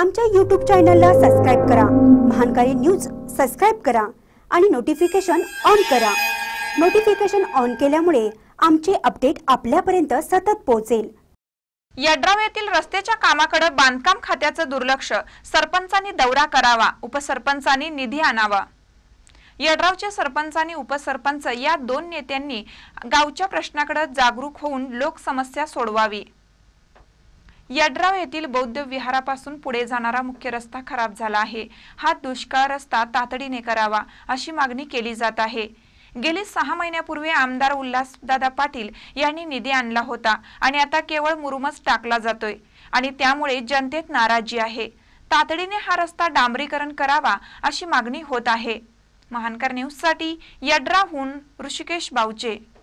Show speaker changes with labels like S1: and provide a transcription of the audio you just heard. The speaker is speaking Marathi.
S1: आमच्या यूट्यूब चॅनलला सबस्क्राईब करा महानकारी न्यूज सबस्क्राईब करा आणि नोटिफिकेशन ऑन करा नोटिफिकेशन ऑन केल्यामुळे आमचे अपडेट आपल्यापर्यंत सतत पोहोचेल
S2: यड्राव येथील रस्त्याच्या कामाकडे बांधकाम खात्याचं दुर्लक्ष सरपंचांनी दौरा करावा उपसरपंचांनी निधी आणावा यड्रावचे सरपंच उपसरपंच या दोन नेत्यांनी गावच्या प्रश्नाकडे जागरूक होऊन समस्या सोडवावी यड्राव येथील बौद्ध विहारापासून पुढे जाणारा मुख्य रस्ता खराब झाला आहे हा दुष्काळ रस्ता तातडीने करावा अशी मागणी केली जात आहे गेली सहा महिन्यापूर्वी आमदार उल्हासदादा पाटील यांनी निधी आणला होता आणि आता केवळ मुरुमच टाकला जातोय आणि त्यामुळे जनतेत नाराजी आहे तातडीने हा रस्ता डांबरीकरण करावा अशी मागणी होत आहे महानकर न्यूजसाठी यड्राहून ऋषिकेश बावचे